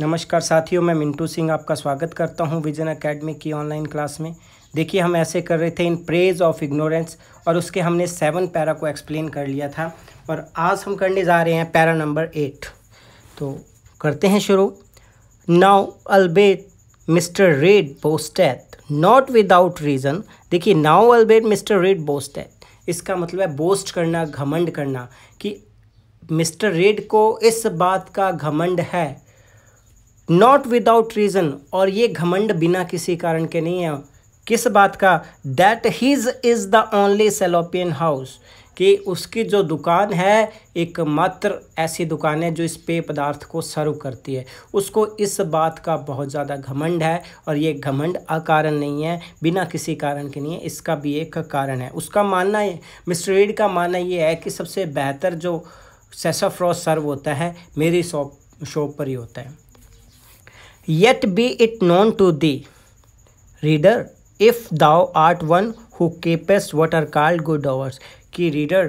नमस्कार साथियों मैं मिंटू सिंह आपका स्वागत करता हूं विजन एकेडमी की ऑनलाइन क्लास में देखिए हम ऐसे कर रहे थे इन प्रेज ऑफ इग्नोरेंस और उसके हमने सेवन पैरा को एक्सप्लेन कर लिया था और आज हम करने जा रहे हैं पैरा नंबर एट तो करते हैं शुरू now albeit mister Read boasteth not without reason देखिए now albeit mister Read boasteth इसका मतलब है बोस्ट करना घमंड करना कि मिस्टर रेड को इस बात का घमंड है नॉट विदाउट रीज़न और ये घमंड बिना किसी कारण के नहीं है किस बात का that his is the only Salopian house कि उसकी जो दुकान है एकमात्र ऐसी दुकान है जो इस पेय पदार्थ को सर्व करती है उसको इस बात का बहुत ज़्यादा घमंड है और ये घमंड अकारण नहीं है बिना किसी कारण के नहीं है इसका भी एक कारण है उसका मानना मिस्टर रेड का मानना ये है कि सबसे बेहतर जो सेसाफ्रॉस सर्व होता है मेरी शॉप शॉप पर ही होता है yet be it known to thee, reader, if thou art one who keepest what are called good hours. कि reader,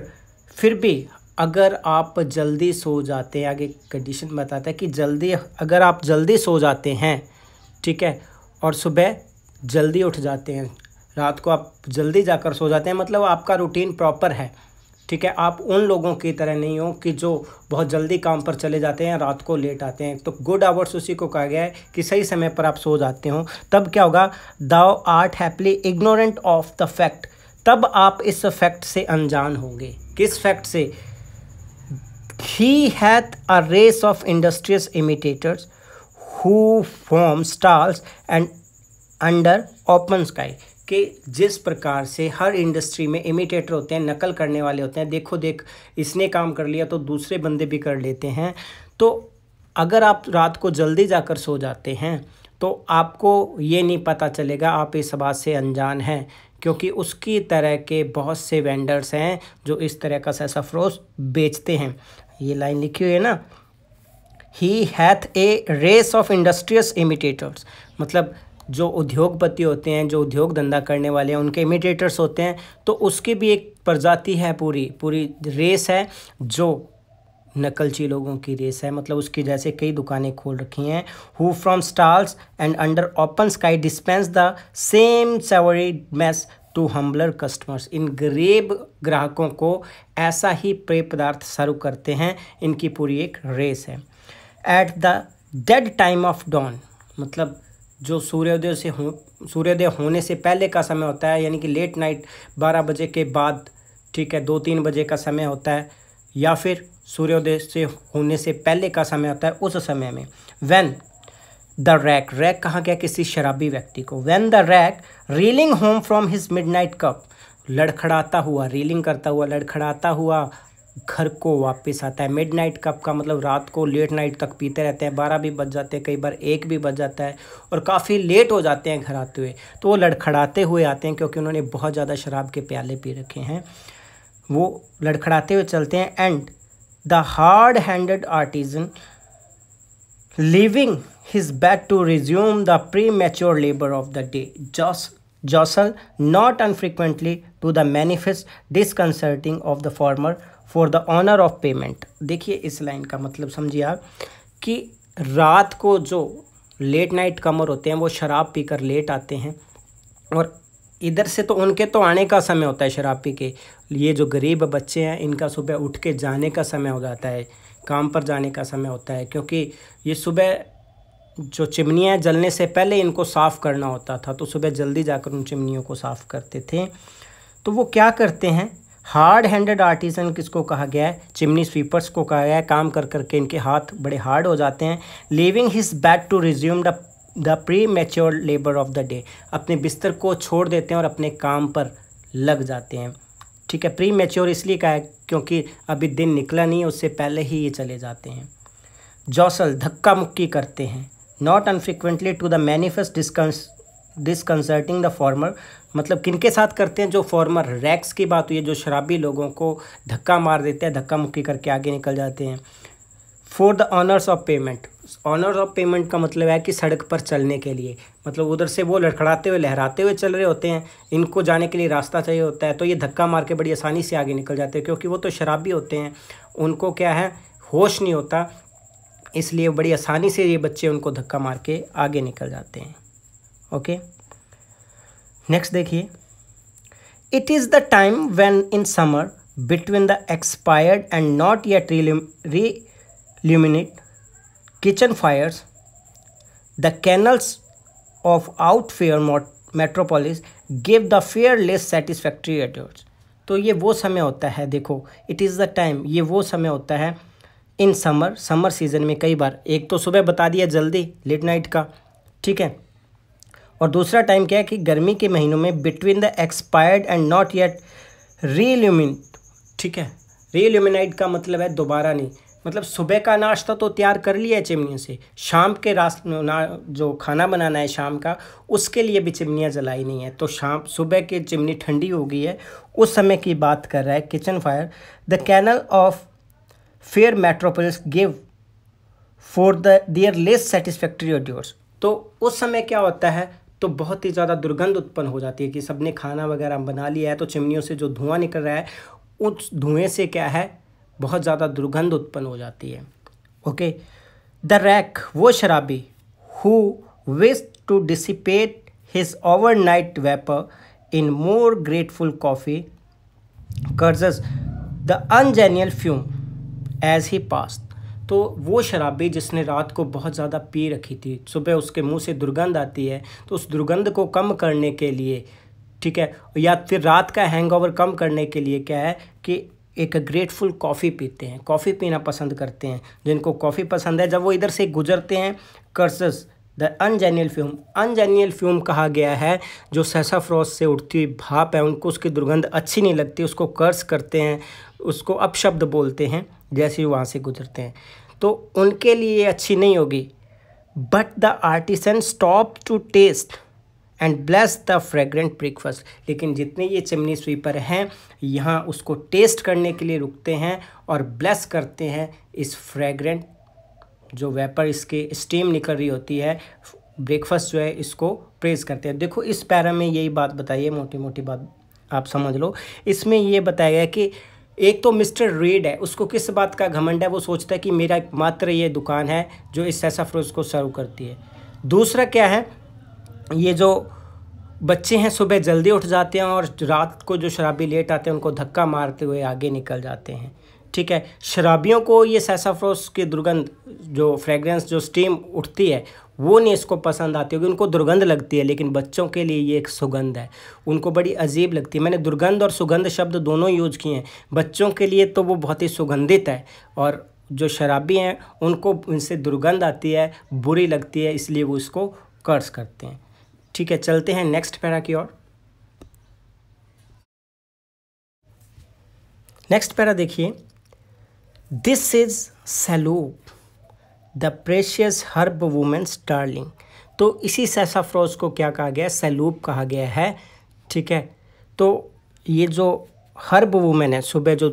फिर भी अगर आप जल्दी सो जाते हैं आगे कंडीशन बताता है कि जल्दी अगर आप जल्दी सो जाते हैं ठीक है और सुबह जल्दी उठ जाते हैं रात को आप जल्दी जाकर सो जाते हैं मतलब आपका रूटीन प्रॉपर है ठीक है आप उन लोगों की तरह नहीं हो कि जो बहुत जल्दी काम पर चले जाते हैं रात को लेट आते हैं तो गुड आवर्स उसी को कहा गया है कि सही समय पर आप सो जाते हो तब क्या होगा thou art haply ignorant of the fact तब आप इस फैक्ट से अनजान होंगे किस फैक्ट से he hath a race of industrious imitators who from stars and under open sky कि जिस प्रकार से हर इंडस्ट्री में इमिटेटर होते हैं नकल करने वाले होते हैं देखो देख इसने काम कर लिया तो दूसरे बंदे भी कर लेते हैं तो अगर आप रात को जल्दी जाकर सो जाते हैं तो आपको ये नहीं पता चलेगा आप इस बात से अनजान हैं क्योंकि उसकी तरह के बहुत से वेंडर्स हैं जो इस तरह का फ्रोस बेचते हैं ये लाइन लिखी हुई है ना he hath a race of industrious imitators मतलब जो उद्योगपति होते हैं जो उद्योग धंधा करने वाले हैं उनके इमिटेटर्स होते हैं तो उसकी भी एक प्रजाति है पूरी पूरी रेस है जो नकलची लोगों की रेस है मतलब उसकी जैसे कई दुकानें खोल रखी हैं who from stars and under open sky dispense the same savoury mess to humbler customers इन गरीब ग्राहकों को ऐसा ही पेय पदार्थ सर्व करते हैं इनकी पूरी एक रेस है at the dead time of dawn मतलब जो सूर्योदय से हो सूर्योदय होने से पहले का समय होता है यानी कि लेट नाइट बारह बजे के बाद ठीक है दो तीन बजे का समय होता है या फिर सूर्योदय से होने से पहले का समय होता है उस समय में वैन द रैक रैक कहाँ गया किसी शराबी व्यक्ति को when the rake reeling home from his midnight cup लड़खड़ाता हुआ रीलिंग करता हुआ लड़खड़ाता हुआ घर को वापस आता है मिड नाइट कप का मतलब रात को लेट नाइट तक पीते रहते हैं बारह भी बज जाते हैं कई बार एक भी बज जाता है और काफ़ी लेट हो जाते हैं घर आते हुए तो वो लड़खड़ाते हुए आते हैं क्योंकि उन्होंने बहुत ज़्यादा शराब के प्याले पी रखे हैं वो लड़खड़ाते हुए चलते हैं and the hard handed artisan leaving his bed to resume the premature labour of the day जॉस jostle not infrequently to the manifest disconcerting of the former for the honour of payment देखिए इस line का मतलब समझिए आप कि रात को जो लेट नाइट कमर होते हैं वो शराब पीकर लेट आते हैं और इधर से तो उनके तो आने का समय होता है शराब पी के ये जो गरीब बच्चे हैं इनका सुबह उठ के जाने का समय हो जाता है काम पर जाने का समय होता है क्योंकि ये सुबह जो चिमनियाँ जलने से पहले इनको साफ़ करना होता था तो सुबह जल्दी जाकर उन चिमनियों को साफ़ करते थे तो वो क्या करते हैं हार्ड हैंडेड आर्टिसन किसको कहा गया है चिमनी स्वीपर्स को कहा गया है काम कर करके इनके हाथ बड़े हार्ड हो जाते हैं leaving his bed to resume the the premature labour of the day अपने बिस्तर को छोड़ देते हैं और अपने काम पर लग जाते हैं ठीक है प्री मेच्योर इसलिए कहा है क्योंकि अभी दिन निकला नहीं है उससे पहले ही ये चले जाते हैं जौसल धक्का मुक्की करते हैं not infrequently to the manifest डिस्कंस डिसकंसर्टिंग द फॉर्मर मतलब किन के साथ करते हैं जो फॉर्मर रैक्स की बात हुई है जो शराबी लोगों को धक्का मार देते हैं धक्का मुक्की करके आगे निकल जाते हैं for the honours of payment honours of payment का मतलब है कि सड़क पर चलने के लिए मतलब उधर से वो लड़खड़ाते हुए लहराते हुए चल रहे होते हैं इनको जाने के लिए रास्ता चाहिए होता है तो ये धक्का मार के बड़ी आसानी से आगे निकल जाते हैं क्योंकि वो तो शराबी होते हैं उनको क्या है होश नहीं होता इसलिए बड़ी आसानी से ये बच्चे उनको धक्का मार के आगे निकल जाते हैं ओके नेक्स्ट देखिए it is the time when in summer between the expired and not yet the kennels of our fair of metropolis give the fair less satisfactory attitudes. तो ये वो समय होता है देखो इट इज़ द टाइम ये वो समय होता है इन समर समर सीज़न में कई बार एक तो सुबह बता दिया जल्दी लेट नाइट का ठीक है और दूसरा टाइम क्या है कि गर्मी के महीनों में between the expired and not yet relumine ठीक है रील्यूमिनाइट का मतलब है दोबारा नहीं मतलब सुबह का नाश्ता तो तैयार कर लिया है चिमनियों से शाम के रास जो खाना बनाना है शाम का उसके लिए भी चिमनियाँ जलाई नहीं है तो शाम सुबह की चिमनी ठंडी हो गई है उस समय की बात कर रहा है kitchen fire the kennel of fair metropolis give for the their less satisfactory odours तो उस समय क्या होता है तो बहुत ही ज़्यादा दुर्गंध उत्पन्न हो जाती है कि सबने खाना वगैरह बना लिया है तो चिमनियों से जो धुआं निकल रहा है उस धुएँ से क्या है बहुत ज़्यादा दुर्गंध उत्पन्न हो जाती है ओके द रैक वो शराबी who wish to dissipate his overnight vapour in more grateful coffee curses the ungenial fume as he passed तो वो शराबी जिसने रात को बहुत ज़्यादा पी रखी थी सुबह उसके मुंह से दुर्गंध आती है तो उस दुर्गंध को कम करने के लिए ठीक है या फिर रात का हैंगओवर कम करने के लिए क्या है कि एक ग्रेटफुल कॉफ़ी पीते हैं कॉफ़ी पीना पसंद करते हैं जिनको कॉफ़ी पसंद है जब वो इधर से गुजरते हैं curses the ungenial fume ungenial fume कहा गया है जो फ्रॉस से उठती हुई भाप है उनको उसकी दुर्गंध अच्छी नहीं लगती उसको कर्स करते हैं उसको अपशब्द बोलते हैं जैसे ही वहाँ से गुजरते हैं तो उनके लिए अच्छी नहीं होगी but the artisan stop to taste and bless the fragrant breakfast लेकिन जितने ये चिमनी स्वीपर हैं यहाँ उसको टेस्ट करने के लिए रुकते हैं और ब्लेस करते हैं इस फ्रेगरेंट जो वेपर इसके स्टीम निकल रही होती है ब्रेकफास्ट जो है इसको प्रेस करते हैं देखो इस पैरा में यही बात बताइए मोटी मोटी बात आप समझ लो इसमें ये बताया गया कि एक तो मिस्टर रेड है उसको किस बात का घमंड है वो सोचता है कि मेरा मात्र ये दुकान है जो इस सेसाफ्रोज को सर्व करती है दूसरा क्या है ये जो बच्चे हैं सुबह जल्दी उठ जाते हैं और रात को जो शराबी लेट आते हैं उनको धक्का मारते हुए आगे निकल जाते हैं ठीक है शराबियों को ये सैसाफ्रोस की दुर्गंध जो फ्रेगरेंस जो स्टीम उठती है वो नहीं इसको पसंद आती होगी उनको दुर्गंध लगती है लेकिन बच्चों के लिए ये एक सुगंध है उनको बड़ी अजीब लगती है मैंने दुर्गंध और सुगंध शब्द दोनों यूज किए हैं बच्चों के लिए तो वो बहुत ही सुगंधित है और जो शराबी हैं उनको उनसे दुर्गंध आती है बुरी लगती है इसलिए वो इसको कर्ज करते हैं ठीक है चलते हैं नेक्स्ट पैरा की ओर नेक्स्ट पैरा देखिए this is saloop the precious herb women darling तो इसी सेसाफ्रोज को क्या कहा गया है सैलूप कहा गया है ठीक है तो ये जो हर्ब वुमेन है सुबह जो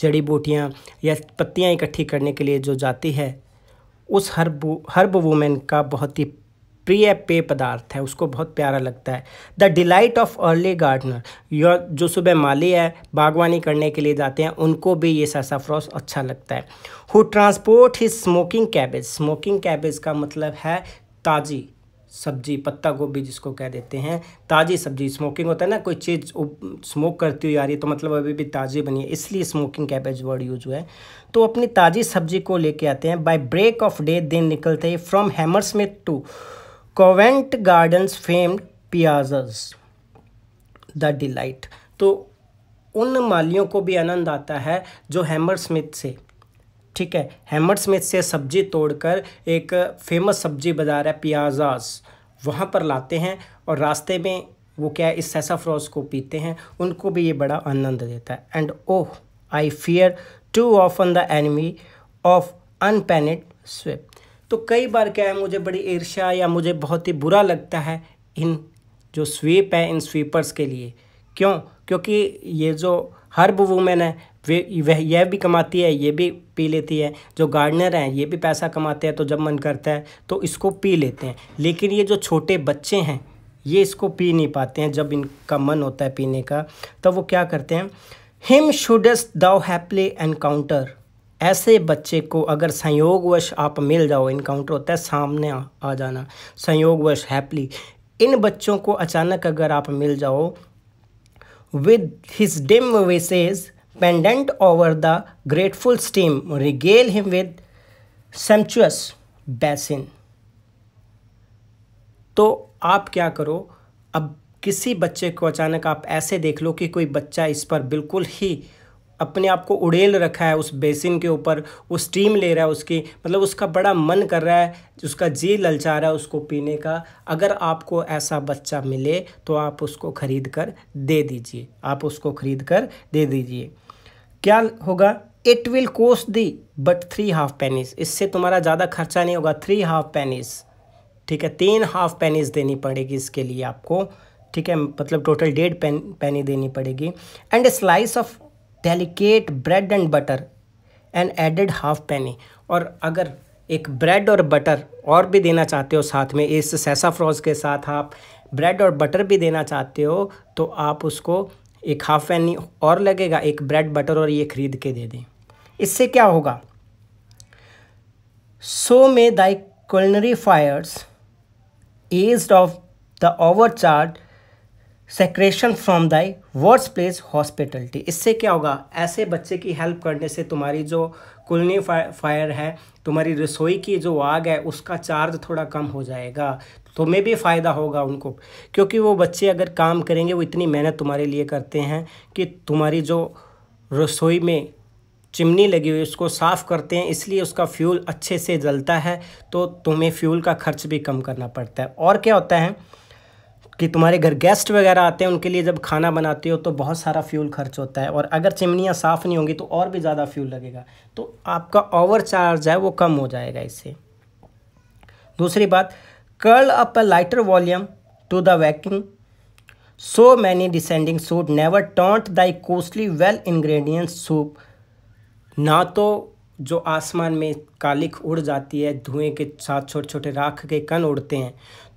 जड़ी बूटियाँ या पत्तियाँ इकट्ठी करने के लिए जो जाती है उस हर्ब हर्ब वुमेन का बहुत ही प्रिय पेय पदार्थ है उसको बहुत प्यारा लगता है the delight of early gardener your जो सुबह माली है बागवानी करने के लिए जाते हैं उनको भी ये सरसाफ्रॉस अच्छा लगता है who transport his smoking cabbage smoking cabbage का मतलब है ताज़ी सब्जी पत्ता गोभी जिसको कह देते हैं ताज़ी सब्जी स्मोकिंग होता है ना कोई चीज़ स्मोक करती हुई आ रही है तो मतलब अभी भी ताज़ी बनी है इसलिए स्मोकिंग कैबेज वर्ड यूज हुआ है तो अपनी ताज़ी सब्जी को लेके आते हैं बाय ब्रेक ऑफ डे दिन निकलते ही from Hammersmith to Covent Garden's famed piazzas the delight तो उन मालियों को भी आनंद आता है जो हैमर स्मिथ से ठीक है हैमर स्मिथ से सब्जी तोड़कर एक फेमस सब्जी बाज़ार है पियाजाज वहाँ पर लाते हैं और रास्ते में वो क्या है इस सेसाफ्रॉज को पीते हैं उनको भी ये बड़ा आनंद देता है and oh I fear too often the enemy of unpennied sweep तो कई बार क्या है मुझे बड़ी ईर्ष्या या मुझे बहुत ही बुरा लगता है इन जो स्वीप है इन स्वीपर्स के लिए क्यों क्योंकि ये जो हर्ब वूमेन है वे वह यह भी कमाती है ये भी पी लेती है जो गार्डनर हैं ये भी पैसा कमाते हैं तो जब मन करता है तो इसको पी लेते हैं लेकिन ये जो छोटे बच्चे हैं ये इसको पी नहीं पाते हैं जब इनका मन होता है पीने का तब तो वो क्या करते हैं him shouldst thou haply encounter ऐसे बच्चे को अगर संयोगवश आप मिल जाओ इनकाउंटर होता है सामने आ, आ जाना संयोगवश हैप्पली इन बच्चों को अचानक अगर आप मिल जाओ with his dim visage pendent over the grateful steam regale him with sumptuous basin तो आप क्या करो अब किसी बच्चे को अचानक आप ऐसे देख लो कि कोई बच्चा इस पर बिल्कुल ही अपने आप को उड़ेल रखा है उस बेसिन के ऊपर वो स्टीम ले रहा है उसकी मतलब उसका बड़ा मन कर रहा है उसका जी ललचा रहा है उसको पीने का अगर आपको ऐसा बच्चा मिले तो आप उसको ख़रीद कर दे दीजिए आप उसको ख़रीद कर दे दीजिए क्या होगा it will cost thee but three half pennies इससे तुम्हारा ज़्यादा खर्चा नहीं होगा थ्री हाफ पेनिस ठीक है तीन हाफ पेनिस देनी पड़ेगी इसके लिए आपको ठीक है मतलब टोटल डेढ़ पेन पेनी देनी पड़ेगी and a slice of delicate bread and butter and added half penny और अगर एक ब्रेड और बटर और भी देना चाहते हो साथ में इस सेसाफ्रॉज के साथ आप ब्रेड और बटर भी देना चाहते हो तो आप उसको एक हाफ पैनी और लगेगा एक ब्रेड बटर और ये खरीद के दे दें इससे क्या होगा so may thy fires eased of the over charge secretion from thy worse place hospitality इससे क्या होगा ऐसे बच्चे की हेल्प करने से तुम्हारी जो कुलनी फायर है तुम्हारी रसोई की जो आग है उसका चार्ज थोड़ा कम हो जाएगा तुम्हें भी फ़ायदा होगा उनको क्योंकि वो बच्चे अगर काम करेंगे वो इतनी मेहनत तुम्हारे लिए करते हैं कि तुम्हारी जो रसोई में चिमनी लगी हुई उसको साफ़ करते हैं इसलिए उसका फ्यूल अच्छे से जलता है तो तुम्हें फ्यूल का खर्च भी कम करना पड़ता है और क्या होता है कि तुम्हारे घर गेस्ट वगैरह आते हैं उनके लिए जब खाना बनाते हो तो बहुत सारा फ्यूल खर्च होता है और अगर चिमनियाँ साफ़ नहीं होंगी तो और भी ज़्यादा फ्यूल लगेगा तो आपका ओवर चार्ज है वो कम हो जाएगा इससे दूसरी बात curl up a lighter volume to the vacuum so many descending should never taunt thy costly well ingredient soup ना तो जो आसमान में कालिख उड़ जाती है धुएं के साथ छोटे छोटे राख के कण उड़ते हैं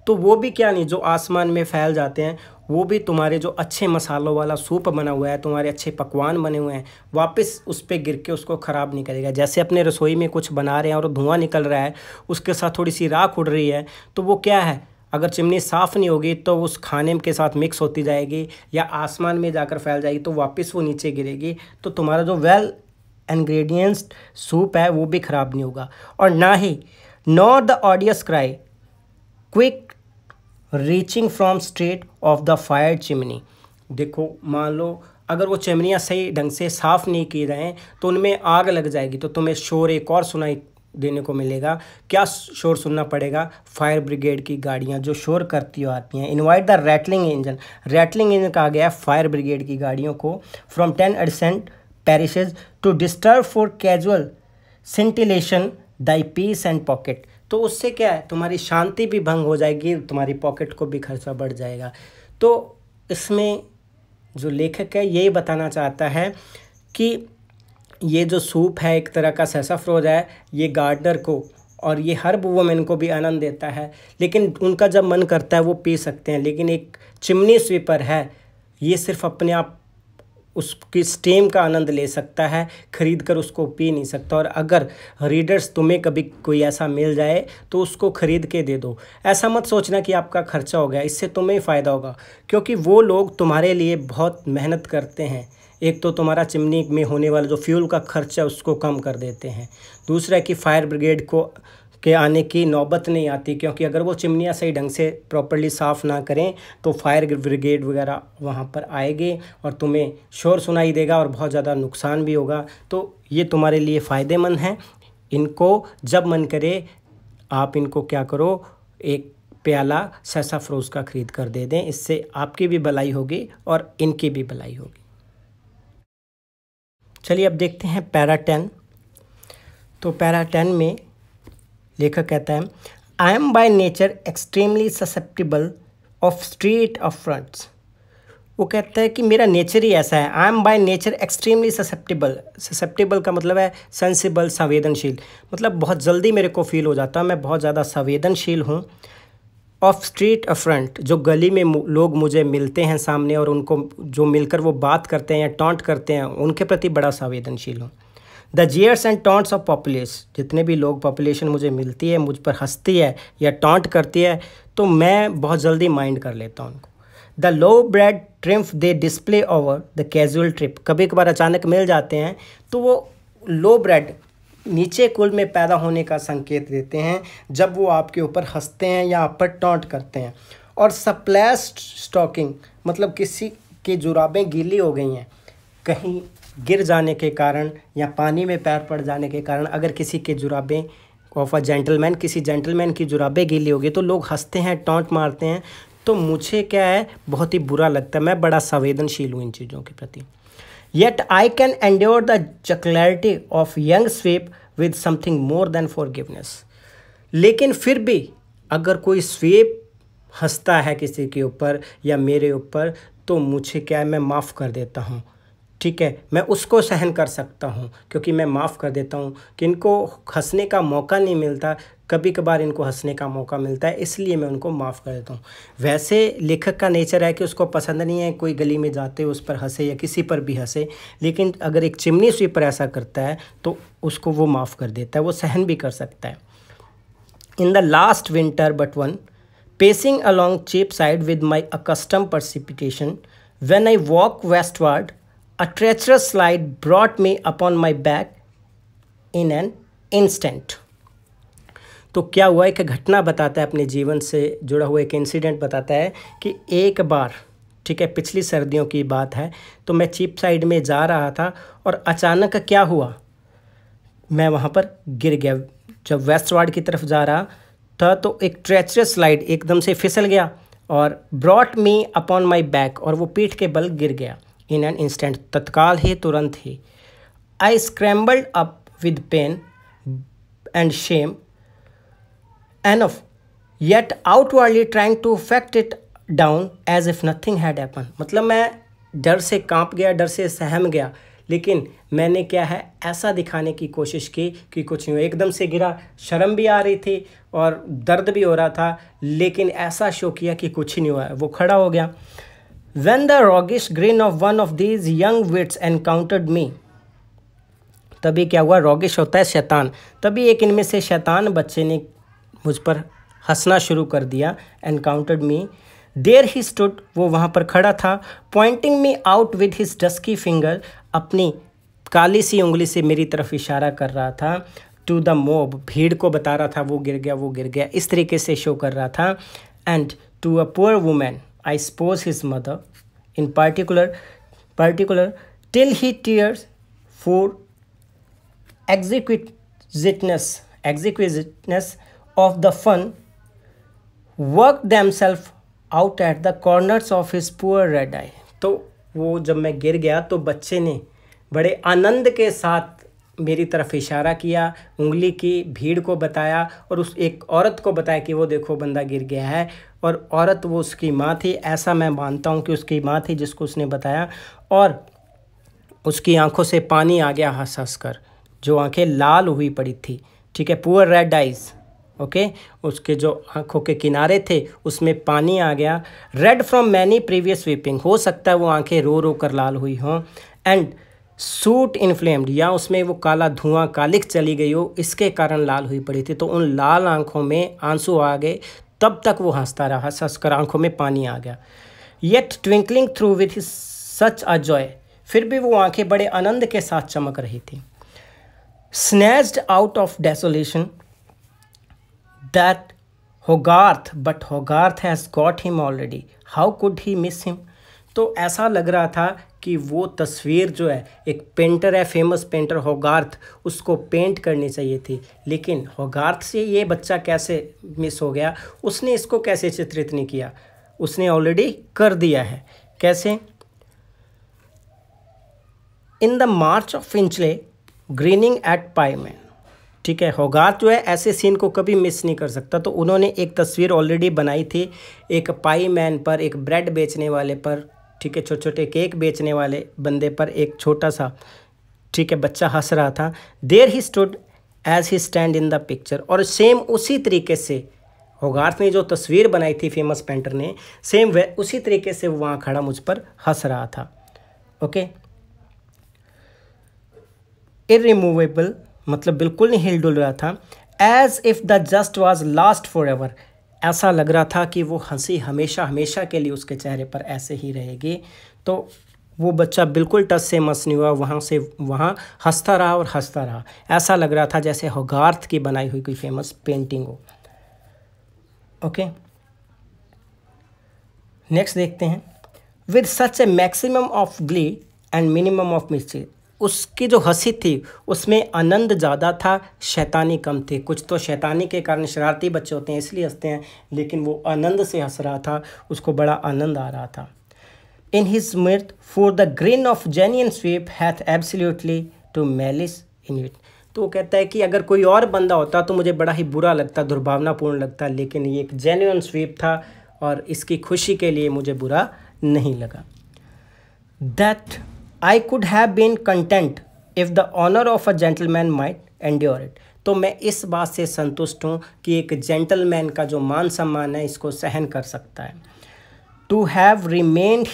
तो वो भी क्या नहीं जो आसमान में फैल जाते हैं वो भी तुम्हारे जो अच्छे मसालों वाला सूप बना हुआ है तुम्हारे अच्छे पकवान बने हुए हैं वापस उस पर गिर के उसको ख़राब नहीं करेगा जैसे अपने रसोई में कुछ बना रहे हैं और धुआं निकल रहा है उसके साथ थोड़ी सी राख उड़ रही है तो वो क्या है अगर चिमनी साफ़ नहीं होगी तो उस खाने के साथ मिक्स होती जाएगी या आसमान में जाकर फैल जाएगी तो वापस वो नीचे गिरेगी तो तुम्हारा जो वेल इन्ग्रीडियंट्स सूप है वो भी ख़राब नहीं होगा और ना ही not the odious cry quick reaching from street of the fire chimney देखो मान लो अगर वो चिमनियाँ सही ढंग से साफ़ नहीं किए रहें तो उनमें आग लग जाएगी तो तुम्हें शोर एक और सुनाई देने को मिलेगा क्या शोर सुनना पड़ेगा फायर ब्रिगेड की गाड़ियाँ जो शोर करती हुई आती हैं invite the rattling engine rattling engine कहा गया है फायर ब्रिगेड की गाड़ियों को from ten adjacent parishes to disturb for casual scintillation thy peace and pocket तो उससे क्या है तुम्हारी शांति भी भंग हो जाएगी तुम्हारी पॉकेट को भी खर्चा बढ़ जाएगा तो इसमें जो लेखक है यही बताना चाहता है कि ये जो सूप है एक तरह का सेसाफ्रोज है ये गार्डनर को और ये हर वुमेन को भी आनंद देता है लेकिन उनका जब मन करता है वो पी सकते हैं लेकिन एक चिमनी स्वीपर है ये सिर्फ अपने आप उसके स्टेम का आनंद ले सकता है खरीद कर उसको पी नहीं सकता और अगर रीडर्स तुम्हें कभी कोई ऐसा मिल जाए तो उसको खरीद के दे दो ऐसा मत सोचना कि आपका खर्चा हो गया इससे तुम्हें फ़ायदा होगा क्योंकि वो लोग तुम्हारे लिए बहुत मेहनत करते हैं एक तो तुम्हारा चिमनी में होने वाला जो फ्यूल का खर्चा उसको कम कर देते हैं दूसरा कि फायर ब्रिगेड को के आने की नौबत नहीं आती क्योंकि अगर वो चिमनियाँ सही ढंग से प्रॉपरली साफ़ ना करें तो फायर ब्रिगेड वगैरह वहाँ पर आएगी और तुम्हें शोर सुनाई देगा और बहुत ज़्यादा नुकसान भी होगा तो ये तुम्हारे लिए फ़ायदेमंद हैं इनको जब मन करे आप इनको क्या करो एक प्याला फ्रोज़ का ख़रीद कर दे दें इससे आपकी भी भलाई होगी और इनकी भी भलाई होगी चलिए अब देखते हैं पैरा टेन तो पैरा टेन में लेखक कहता है I am by nature extremely susceptible of street affronts वो कहता है कि मेरा नेचर ही ऐसा है I am by nature extremely susceptible susceptible का मतलब है सेंसिबल संवेदनशील मतलब बहुत जल्दी मेरे को फील हो जाता है मैं बहुत ज़्यादा संवेदनशील हूँ ऑफ स्ट्रीट अफ्रंट जो गली में लोग मुझे मिलते हैं सामने और उनको जो मिलकर वो बात करते हैं या टॉन्ट करते हैं उनके प्रति बड़ा संवेदनशील हूँ the jeers and taunts of populace जितने भी लोग पॉपुलेशन मुझे मिलती है मुझ पर हंसती है या टॉन्ट करती है तो मैं बहुत जल्दी माइंड कर लेता हूँ उनको the low bred triumph they display over the casual trip कभी कभार अचानक मिल जाते हैं तो वो लो ब्रेड नीचे कुल में पैदा होने का संकेत देते हैं जब वो आपके ऊपर हंसते हैं या आप पर टॉन्ट करते हैं और सप्लेस्ट स्टॉकिंग मतलब किसी की जुराबें गीली हो गई हैं कहीं गिर जाने के कारण या पानी में पैर पड़ जाने के कारण अगर किसी के जुराबें ऑफ अ जेंटलमैन किसी जेंटलमैन की जुराबें गीली होगी तो लोग हंसते हैं टॉन्ट मारते हैं तो मुझे क्या है बहुत ही बुरा लगता है मैं बड़ा संवेदनशील हूँ इन चीज़ों के प्रति yet I can endure the jocularity of young sweep with something more than forgiveness लेकिन फिर भी अगर कोई स्वीप हंसता है किसी के ऊपर या मेरे ऊपर तो मुझे क्या है मैं माफ़ कर देता हूँ ठीक है मैं उसको सहन कर सकता हूँ क्योंकि मैं माफ़ कर देता हूँ कि इनको हंसने का मौका नहीं मिलता कभी कभार इनको हंसने का मौका मिलता है इसलिए मैं उनको माफ़ कर देता हूँ वैसे लेखक का नेचर है कि उसको पसंद नहीं है कोई गली में जाते उस पर हंसे या किसी पर भी हंसे लेकिन अगर एक चिमनी स्वीपर ऐसा करता है तो उसको वो माफ़ कर देता है वो सहन भी कर सकता है in the last winter but one pacing along Cheapside with my accustomed precipitation when I walk westward A treacherous slide brought me upon my back in an instant तो क्या हुआ एक घटना बताता है अपने जीवन से जुड़ा हुआ एक इंसिडेंट बताता है कि एक बार ठीक है पिछली सर्दियों की बात है तो मैं चीप साइड में जा रहा था और अचानक क्या हुआ मैं वहाँ पर गिर गया जब वेस्टवार्ड की तरफ जा रहा था तो एक ट्रेचरस स्लाइड एकदम से फिसल गया और brought me upon my back और वो पीठ के बल गिर गया इन एन इंस्टेंट तत्काल ही तुरंत ही I scrambled up with pain and shame enough yet outwardly trying to फैक्ट it down as if nothing had happened मतलब मैं डर से कांप गया डर से सहम गया लेकिन मैंने क्या है ऐसा दिखाने की कोशिश की कि कुछ यूँ एकदम से गिरा शर्म भी आ रही थी और दर्द भी हो रहा था लेकिन ऐसा शो किया कि कुछ ही नहीं हुआ वो खड़ा हो गया When the roguish grin of one of these young wits encountered me, तभी क्या हुआ रॉगिश होता है शैतान तभी एक इनमें से शैतान बच्चे ने मुझ पर हंसना शुरू कर दिया encountered me there he stood वो वहाँ पर खड़ा था pointing me out with his dusky finger अपनी काली सी उंगली से मेरी तरफ इशारा कर रहा था टू द मोब भीड़ को बता रहा था वो गिर गया वो गिर गया इस तरीके से शो कर रहा था and to a poor woman I suppose his mother, in particular, particular till he tears for exquisiteness, exquisiteness of the fun, work themselves out at the corners of his poor red eye. तो वो जब मैं गिर गया तो बच्चे ने बड़े आनंद के साथ मेरी तरफ इशारा किया उंगली की भीड़ को बताया और उस एक औरत को बताया कि वो देखो बंदा गिर गया है और औरत वो उसकी माँ थी ऐसा मैं मानता हूँ कि उसकी माँ थी जिसको उसने बताया और उसकी आंखों से पानी आ गया हंस हंस कर जो आंखें लाल हुई पड़ी थी ठीक है पुअर रेड आइज़ ओके उसके जो आंखों के किनारे थे उसमें पानी आ गया red from many previous weeping हो सकता है वो आंखें रो रो कर लाल हुई हों एंड सूट इन्फ्लेम्ड या उसमें वो काला धुआं कालिक चली गई हो इसके कारण लाल हुई पड़ी थी तो उन लाल आंखों में आंसू आ गए तब तक वो हंसता रहा हंसकर आंखों में पानी आ गया yet twinkling through with such a joy फिर भी वो आंखें बड़े आनंद के साथ चमक रही थी snatched out of desolation that Hogarth but Hogarth has got him already how could he miss him तो ऐसा लग रहा था कि वो तस्वीर जो है एक पेंटर है फेमस पेंटर होगार्थ उसको पेंट करनी चाहिए थी लेकिन होगार्थ से ये बच्चा कैसे मिस हो गया उसने इसको कैसे चित्रित नहीं किया उसने ऑलरेडी कर दिया है कैसे in the march of Finchley grinning at pieman ठीक है होगार्थ जो है ऐसे सीन को कभी मिस नहीं कर सकता तो उन्होंने एक तस्वीर ऑलरेडी बनाई थी एक पाई मैन पर एक ब्रेड बेचने वाले पर ठीक है छोटे छोटे केक बेचने वाले बंदे पर एक छोटा सा ठीक है बच्चा हंस रहा था there he stood as he stand in the picture और सेम उसी तरीके से होगार्थ ने जो तस्वीर बनाई थी फेमस पेंटर ने सेम वह उसी तरीके से वहाँ खड़ा मुझ पर हंस रहा था ओके इमूवेबल मतलब बिल्कुल नहीं हिल डुल रहा था as if the jest was last for ever ऐसा लग रहा था कि वो हंसी हमेशा हमेशा के लिए उसके चेहरे पर ऐसे ही रहेगी तो वो बच्चा बिल्कुल टच से मस नहीं हुआ वहाँ से वहाँ हंसता रहा और हंसता रहा ऐसा लग रहा था जैसे होगार्थ की बनाई हुई कोई फेमस पेंटिंग हो ओके नेक्स्ट देखते हैं with such a maximum of glee and minimum of mistake उसकी जो हंसी थी उसमें आनंद ज़्यादा था शैतानी कम थी कुछ तो शैतानी के कारण शरारती बच्चे होते हैं इसलिए हंसते हैं लेकिन वो आनंद से हंस रहा था उसको बड़ा आनंद आ रहा था in his mirth for the grin of genuine sweep hath absolutely to malice in it तो वो कहता है कि अगर कोई और बंदा होता तो मुझे बड़ा ही बुरा लगता दुर्भावनापूर्ण लगता लेकिन ये एक जेन्यन स्वीप था और इसकी खुशी के लिए मुझे बुरा नहीं लगा that I could have been content if the honour of a gentleman might endure it तो मैं इस बात से संतुष्ट हूँ कि एक जेंटलमैन का जो मान सम्मान है इसको सहन कर सकता है to have remained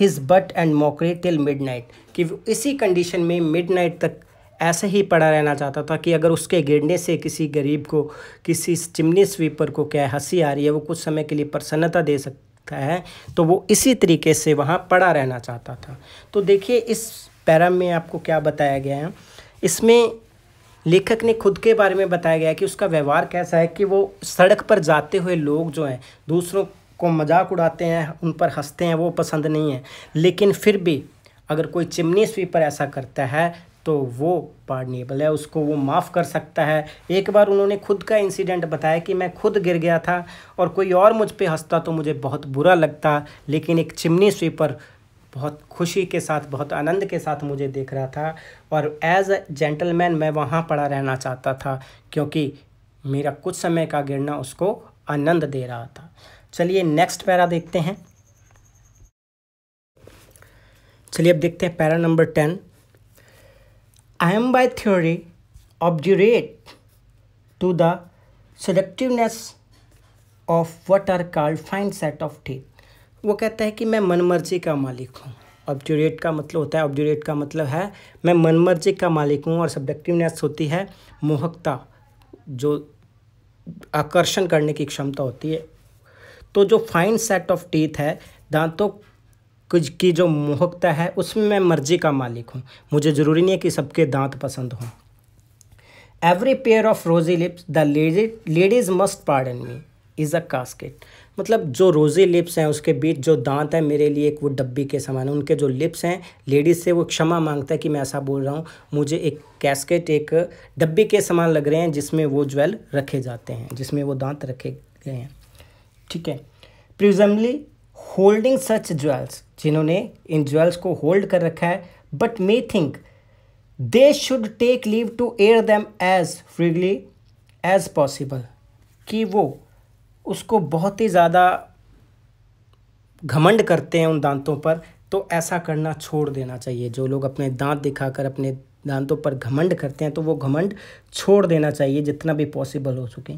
his butt and mockery till midnight कि इसी कंडीशन में मिड नाइट तक ऐसे ही पड़ा रहना चाहता था कि अगर उसके गिरने से किसी गरीब को किसी चिमनी स्वीपर को क्या हंसी आ रही है वो कुछ समय के लिए प्रसन्नता दे सक सकता है तो वो इसी तरीके से वहाँ पड़ा रहना चाहता था तो देखिए इस पैराम में आपको क्या बताया गया है इसमें लेखक ने खुद के बारे में बताया गया है कि उसका व्यवहार कैसा है कि वो सड़क पर जाते हुए लोग जो हैं दूसरों को मजाक उड़ाते हैं उन पर हंसते हैं वो पसंद नहीं है लेकिन फिर भी अगर कोई चिमनी स्वीपर ऐसा करता है तो वो पार्डनेबल है उसको वो माफ़ कर सकता है एक बार उन्होंने खुद का इंसिडेंट बताया कि मैं खुद गिर गया था और कोई और मुझ पर हंसता तो मुझे बहुत बुरा लगता लेकिन एक चिमनी स्वीपर बहुत खुशी के साथ बहुत आनंद के साथ मुझे देख रहा था और एज अ जेंटलमैन मैं वहाँ पड़ा रहना चाहता था क्योंकि मेरा कुछ समय का गिरना उसको आनंद दे रहा था चलिए नेक्स्ट पैरा देखते हैं चलिए अब देखते हैं para number ten I am by theory obdurate to the seductiveness of what are called fine set of teeth. वो कहता है कि मैं मनमर्जी का मालिक हूँ ऑब्जुरेट का मतलब होता है ऑब्जुरेट का मतलब है मैं मनमर्जी का मालिक हूँ और सब्जेक्टिवनेस होती है मोहकता जो आकर्षण करने की क्षमता होती है तो जो फाइन सेट ऑफ टीथ है दांतों कुछ की जो मोहकता है उसमें मैं मर्जी का मालिक हूँ मुझे ज़रूरी नहीं है कि सबके दांत पसंद हों every pair of rosy lips the ladies must pardon me is a casket मतलब जो रोज़ी लिप्स हैं उसके बीच जो दांत हैं मेरे लिए एक वो डब्बी के समान उनके जो लिप्स हैं लेडीज़ से वो क्षमा मांगता है कि मैं ऐसा बोल रहा हूँ मुझे एक कैस्केट एक डब्बी के समान लग रहे हैं जिसमें वो ज्वेल रखे जाते हैं जिसमें वो दांत रखे गए हैं ठीक है प्रिजमली होल्डिंग सच ज्वेल्स जिन्होंने इन ज्वेल्स को होल्ड कर रखा है but me think they should take leave to air them as freely as possible कि वो उसको बहुत ही ज़्यादा घमंड करते हैं उन दांतों पर तो ऐसा करना छोड़ देना चाहिए जो लोग अपने दांत दिखाकर अपने दांतों पर घमंड करते हैं तो वो घमंड छोड़ देना चाहिए जितना भी पॉसिबल हो सके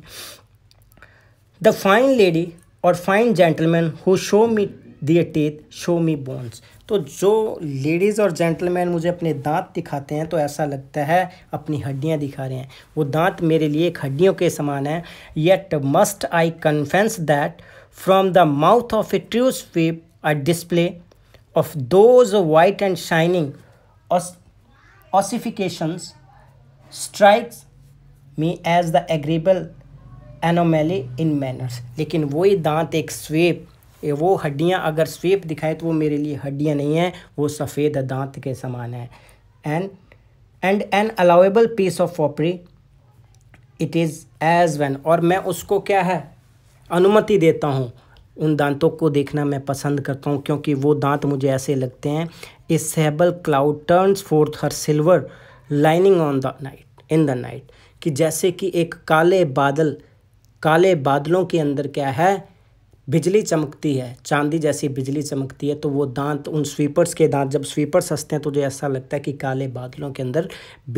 द फाइन लेडी और fine gentleman who show me their teeth show me bones तो जो लेडीज़ और जेंटलमैन मुझे अपने दांत दिखाते हैं तो ऐसा लगता है अपनी हड्डियां दिखा रहे हैं वो दांत मेरे लिए एक हड्डियों के समान हैं yet must I confess that from the mouth of a true sweep a display of those white and shining ossifications strikes me as the agreeable anomaly in manners लेकिन वही दांत एक स्वेप वो हड्डियाँ अगर स्वेप दिखाए तो वो मेरे लिए हड्डियाँ नहीं हैं वो सफ़ेद दांत के समान है and and an allowable piece of foppery it is as one और मैं उसको क्या है अनुमति देता हूँ उन दांतों को देखना मैं पसंद करता हूँ क्योंकि वो दांत मुझे ऐसे लगते हैं इस sable cloud turns forth her silver lining on the night in the night कि जैसे कि एक काले बादल काले बादलों के अंदर क्या है बिजली चमकती है चांदी जैसी बिजली चमकती है तो वो दांत उन स्वीपर्स के दांत जब स्वीपर्स हंसते हैं तो जो ऐसा लगता है कि काले बादलों के अंदर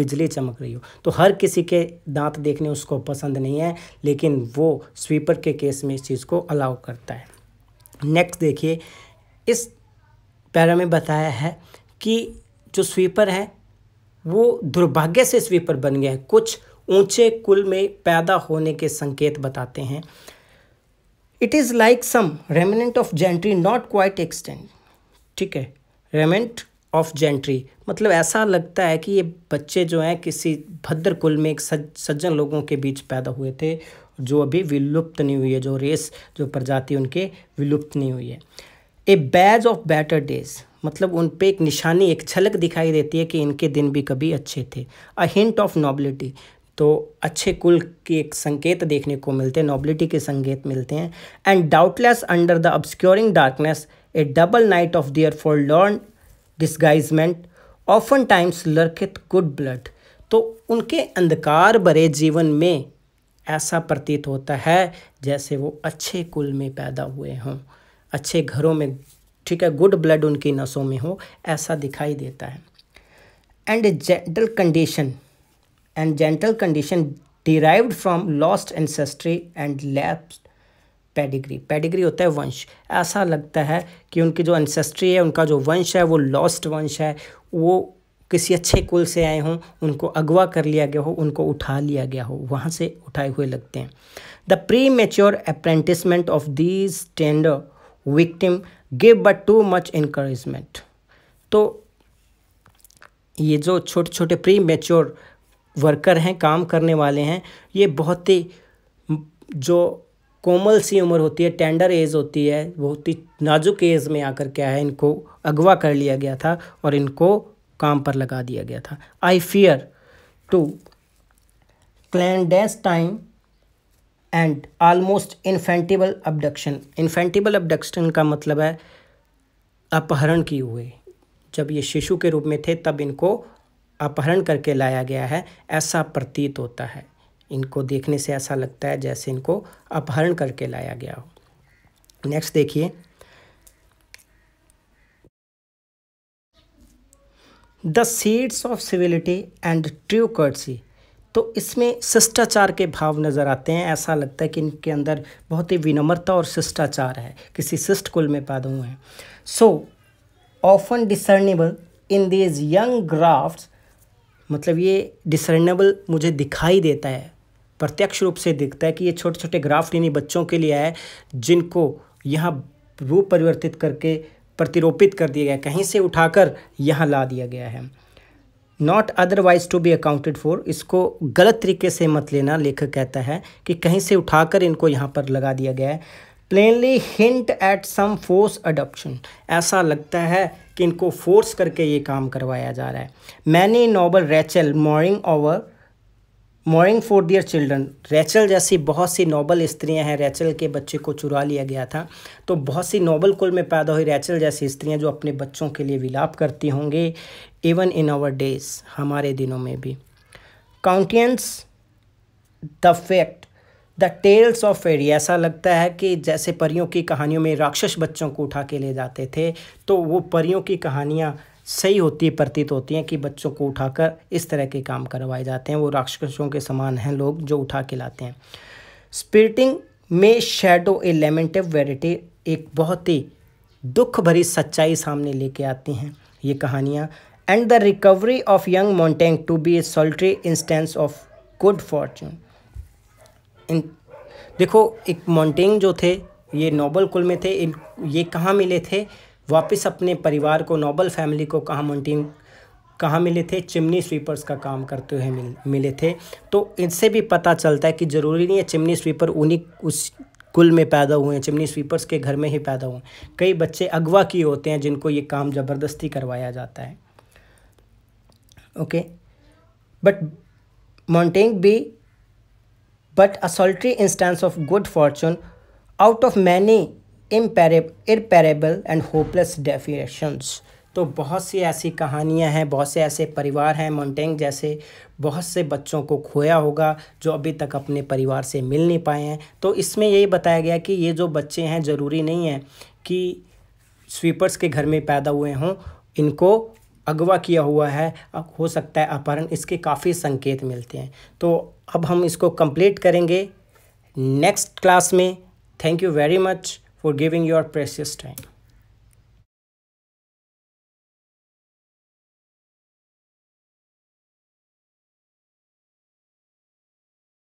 बिजली चमक रही हो तो हर किसी के दांत देखने उसको पसंद नहीं है लेकिन वो स्वीपर के केस में इस चीज़ को अलाउ करता है नेक्स्ट देखिए इस पैरा में बताया है कि जो स्वीपर है वो दुर्भाग्य से स्वीपर बन गया है कुछ ऊंचे कुल में पैदा होने के संकेत बताते हैं it is like some remnant of gentry not quite extinct ठीक है रेमेंट ऑफ जेंट्री मतलब ऐसा लगता है कि ये बच्चे जो हैं किसी भद्र कुल में एक सज, सज्जन लोगों के बीच पैदा हुए थे जो अभी विलुप्त नहीं हुई है जो रेस जो प्रजाति उनके विलुप्त नहीं हुई है a badge of better days मतलब उन पर एक निशानी एक झलक दिखाई देती है कि इनके दिन भी कभी अच्छे थे अ हिंट ऑफ नॉबलिटी तो अच्छे कुल के एक संकेत देखने को मिलते हैं नॉबिलिटी के संकेत मिलते हैं and doubtless under the obscuring darkness a double night of their forlorn disguisement oftentimes lurketh good blood तो उनके अंधकार भरे जीवन में ऐसा प्रतीत होता है जैसे वो अच्छे कुल में पैदा हुए हों अच्छे घरों में ठीक है गुड ब्लड उनकी नसों में हो ऐसा दिखाई देता है and gentle condition and gentle condition derived from lost ancestry and lapsed pedigree pedigree होता है वंश ऐसा लगता है कि उनकी जो एंसेस्ट्री है उनका जो वंश है वो लॉस्ट वंश है वो किसी अच्छे कुल से आए हों उनको अगवा कर लिया गया हो उनको उठा लिया गया हो वहाँ से उठाए हुए लगते हैं the premature apprenticement of these tender victim give but too much encouragement तो ये जो छोटे छोटे प्री मेच्योर वर्कर हैं काम करने वाले हैं ये बहुत ही जो कोमल सी उम्र होती है टेंडर एज होती है बहुत ही नाजुक एज में आकर क्या है इनको अगवा कर लिया गया था और इनको काम पर लगा दिया गया था I fear to time and almost infantile abduction infantile abduction का मतलब है अपहरण किए हुए जब ये शिशु के रूप में थे तब इनको अपहरण करके लाया गया है ऐसा प्रतीत होता है इनको देखने से ऐसा लगता है जैसे इनको अपहरण करके लाया गया हो नेक्स्ट देखिए the seeds of civility and true courtesy तो इसमें शिष्टाचार के भाव नज़र आते हैं ऐसा लगता है कि इनके अंदर बहुत ही विनम्रता और शिष्टाचार है किसी शिष्ट कुल में पैदा हुए हैं so often discernible in these young graft मतलब ये डिसर्नेबल मुझे दिखाई देता है प्रत्यक्ष रूप से दिखता है कि ये छोटे छोटे ग्राफ्ट इन्हीं बच्चों के लिए है जिनको यहाँ रूप परिवर्तित करके प्रतिरोपित कर दिया गया कहीं से उठाकर यहाँ ला दिया गया है not otherwise to be accounted for इसको गलत तरीके से मत लेना लेखक कहता है कि कहीं से उठाकर इनको यहाँ पर लगा दिया गया है plainly hint at some force adoption ऐसा लगता है कि इनको फोर्स करके ये काम करवाया जा रहा है many noble Rachel mourning over mourning for their children Rachel जैसी बहुत सी नॉबल स्त्रियां हैं रैचल के बच्चे को चुरा लिया गया था तो बहुत सी नॉबल कुल में पैदा हुई रैचल जैसी स्त्रियां जो अपने बच्चों के लिए विलाप करती होंगे इवन इन आवर डेज हमारे दिनों में भी countenance the fact the tales of fairy ऐसा लगता है कि जैसे परियों की कहानियों में राक्षस बच्चों को उठा के ले जाते थे तो वो परियों की कहानियाँ सही होती है प्रतीत होती हैं कि बच्चों को उठाकर इस तरह के काम करवाए जाते हैं वो राक्षसों के समान हैं लोग जो उठा के लाते हैं स्पिरिटिंग में शेडो ए लेमेंटिव वेरिटी एक बहुत ही दुख भरी सच्चाई सामने लेके आती हैं ये कहानियाँ and the recovery of young mountain to be a solitary instance of good fortune in देखो एक मॉन्टेंग जो थे ये नोबल कुल में थे इन ये कहाँ मिले थे वापस अपने परिवार को नोबल फैमिली को कहाँ मॉन्टेंग कहाँ मिले थे चिमनी स्वीपर्स का काम करते हुए मिल मिले थे तो इनसे भी पता चलता है कि ज़रूरी नहीं है चिमनी स्वीपर उन्हीं उस कुल में पैदा हुए हैं चिमनी स्वीपर्स के घर में ही पैदा हुए कई बच्चे अगवा किए होते हैं जिनको ये काम ज़बरदस्ती करवाया जाता है ओके बट मॉन्टेंग भी but a solitary instance of good fortune out of many imperable and hopeless deviations तो बहुत सी ऐसी कहानियां हैं बहुत से ऐसे परिवार हैं मॉन्टेंग जैसे बहुत से बच्चों को खोया होगा जो अभी तक अपने परिवार से मिल नहीं पाए हैं तो इसमें यही बताया गया कि ये जो बच्चे हैं ज़रूरी नहीं है कि स्वीपर्स के घर में पैदा हुए हों इनको अगवा किया हुआ है हो सकता है अपहरण इसके काफ़ी संकेत मिलते हैं तो अब हम इसको कंप्लीट करेंगे नेक्स्ट क्लास में thank you very much for giving your precious time